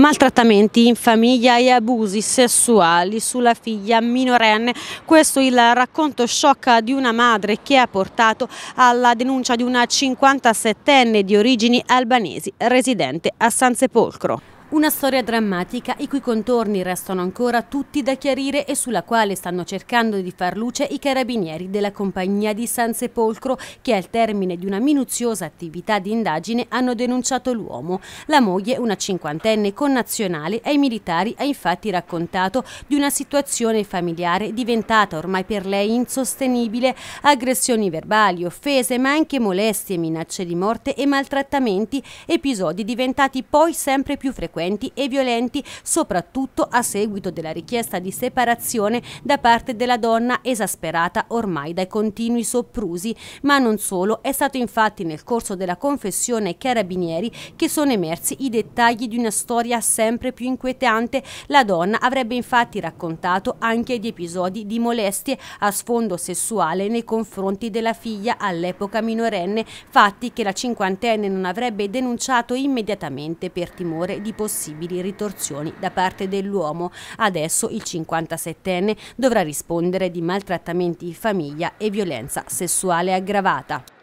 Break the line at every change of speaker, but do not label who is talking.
maltrattamenti in famiglia e abusi sessuali sulla figlia minorenne. Questo è il racconto sciocca di una madre che ha portato alla denuncia di una 57enne di origini albanesi residente a San Sepolcro. Una storia drammatica i cui contorni restano ancora tutti da chiarire e sulla quale stanno cercando di far luce i carabinieri della compagnia di San Sepolcro che al termine di una minuziosa attività di indagine hanno denunciato l'uomo. La moglie, una cinquantenne connazionale, ai militari ha infatti raccontato di una situazione familiare diventata ormai per lei insostenibile, aggressioni verbali, offese ma anche molestie, minacce di morte e maltrattamenti, episodi diventati poi sempre più frequenti frequenti e violenti, soprattutto a seguito della richiesta di separazione da parte della donna esasperata ormai dai continui sopprusi. ma non solo, è stato infatti nel corso della confessione ai carabinieri che sono emersi i dettagli di una storia sempre più inquietante. La donna avrebbe infatti raccontato anche di episodi di molestie a sfondo sessuale nei confronti della figlia all'epoca minorenne, fatti che la cinquantenne non avrebbe denunciato immediatamente per timore di possibilità possibili ritorsioni da parte dell'uomo. Adesso il 57enne dovrà rispondere di maltrattamenti in famiglia e violenza sessuale aggravata.